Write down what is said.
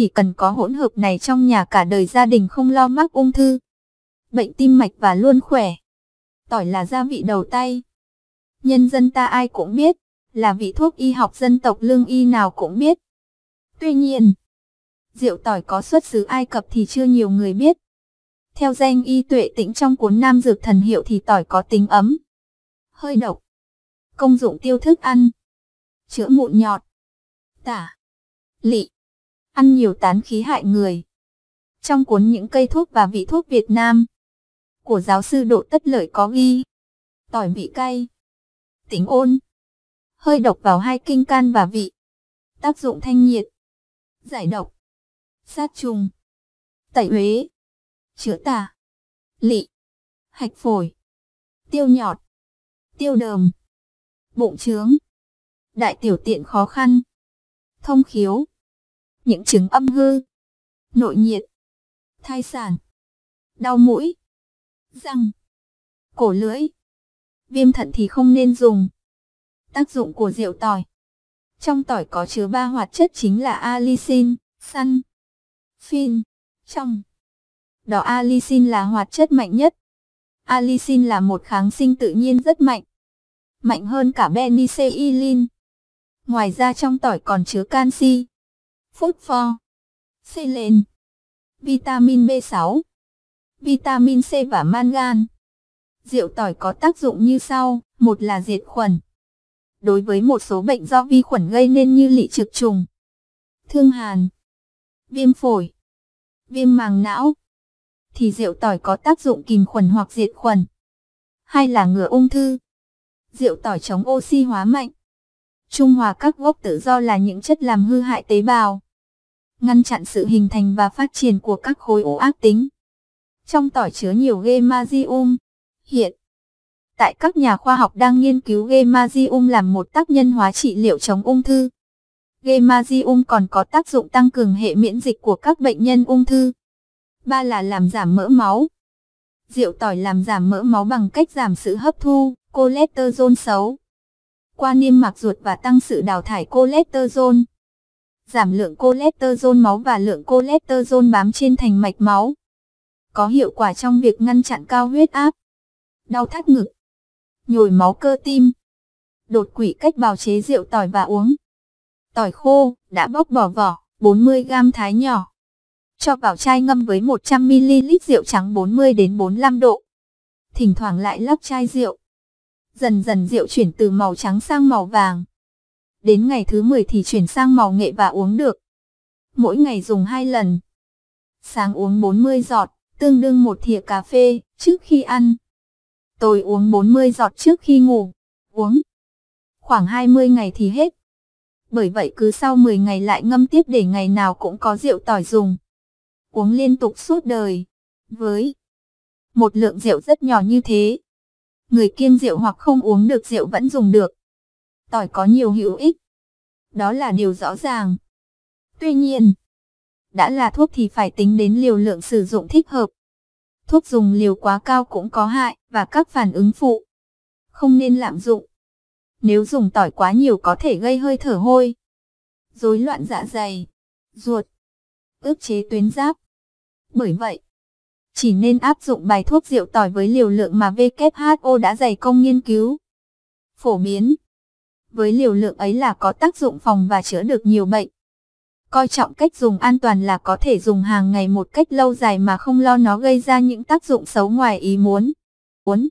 chỉ cần có hỗn hợp này trong nhà cả đời gia đình không lo mắc ung thư, bệnh tim mạch và luôn khỏe. Tỏi là gia vị đầu tay. Nhân dân ta ai cũng biết, là vị thuốc y học dân tộc lương y nào cũng biết. Tuy nhiên, rượu tỏi có xuất xứ Ai Cập thì chưa nhiều người biết. Theo danh y tuệ tĩnh trong cuốn Nam Dược Thần Hiệu thì tỏi có tính ấm, hơi độc, công dụng tiêu thức ăn, chữa mụn nhọt, tả, lị, ăn nhiều tán khí hại người. Trong cuốn những cây thuốc và vị thuốc Việt Nam của giáo sư Độ Tất Lợi có ghi tỏi vị cay, tính ôn, hơi độc vào hai kinh can và vị, tác dụng thanh nhiệt, giải độc, sát trùng, tẩy uế, chữa tả, lị, hạch phổi, tiêu nhọt, tiêu đờm, bụng trướng, đại tiểu tiện khó khăn, thông khiếu những chứng âm hư, nội nhiệt, thai sản, đau mũi, răng, cổ lưỡi. Viêm thận thì không nên dùng. Tác dụng của rượu tỏi. Trong tỏi có chứa ba hoạt chất chính là alicin, săn, phin, trong. Đó alicin là hoạt chất mạnh nhất. Alicin là một kháng sinh tự nhiên rất mạnh. Mạnh hơn cả penicillin. Ngoài ra trong tỏi còn chứa canxi, phốt phosphor, selen, vitamin B6, vitamin C và mangan. Rượu tỏi có tác dụng như sau, một là diệt khuẩn. Đối với một số bệnh do vi khuẩn gây nên như lị trực trùng, thương hàn, viêm phổi, viêm màng não, thì rượu tỏi có tác dụng kìm khuẩn hoặc diệt khuẩn. Hai là ngừa ung thư. Rượu tỏi chống oxy hóa mạnh, Trung hòa các gốc tự do là những chất làm hư hại tế bào, ngăn chặn sự hình thành và phát triển của các khối u ác tính. Trong tỏi chứa nhiều gemazium. Hiện tại các nhà khoa học đang nghiên cứu gemazium làm một tác nhân hóa trị liệu chống ung thư. Gemazium còn có tác dụng tăng cường hệ miễn dịch của các bệnh nhân ung thư. Ba là làm giảm mỡ máu. Rượu tỏi làm giảm mỡ máu bằng cách giảm sự hấp thu, cholesterol xấu, qua niêm mạc ruột và tăng sự đào thải cholesterol. Giảm lượng cholesterol máu và lượng cholesterol bám trên thành mạch máu. Có hiệu quả trong việc ngăn chặn cao huyết áp, đau thắt ngực, nhồi máu cơ tim, đột quỵ cách bào chế rượu tỏi và uống. Tỏi khô, đã bóc bỏ vỏ, 40g thái nhỏ. Cho vào chai ngâm với 100ml rượu trắng 40 đến 45 độ. Thỉnh thoảng lại lắc chai rượu dần dần rượu chuyển từ màu trắng sang màu vàng. Đến ngày thứ 10 thì chuyển sang màu nghệ và uống được. Mỗi ngày dùng 2 lần. Sáng uống 40 giọt, tương đương một thìa cà phê, trước khi ăn. Tôi uống 40 giọt trước khi ngủ. Uống. Khoảng 20 ngày thì hết. Bởi vậy cứ sau 10 ngày lại ngâm tiếp để ngày nào cũng có rượu tỏi dùng. Uống liên tục suốt đời. Với một lượng rượu rất nhỏ như thế, người kiêng rượu hoặc không uống được rượu vẫn dùng được. Tỏi có nhiều hữu ích. Đó là điều rõ ràng. Tuy nhiên, đã là thuốc thì phải tính đến liều lượng sử dụng thích hợp. Thuốc dùng liều quá cao cũng có hại và các phản ứng phụ. Không nên lạm dụng. Nếu dùng tỏi quá nhiều có thể gây hơi thở hôi, rối loạn dạ dày, ruột, ức chế tuyến giáp. Bởi vậy, chỉ nên áp dụng bài thuốc rượu tỏi với liều lượng mà WHO đã dày công nghiên cứu. Phổ biến Với liều lượng ấy là có tác dụng phòng và chữa được nhiều bệnh. Coi trọng cách dùng an toàn là có thể dùng hàng ngày một cách lâu dài mà không lo nó gây ra những tác dụng xấu ngoài ý muốn. Uống.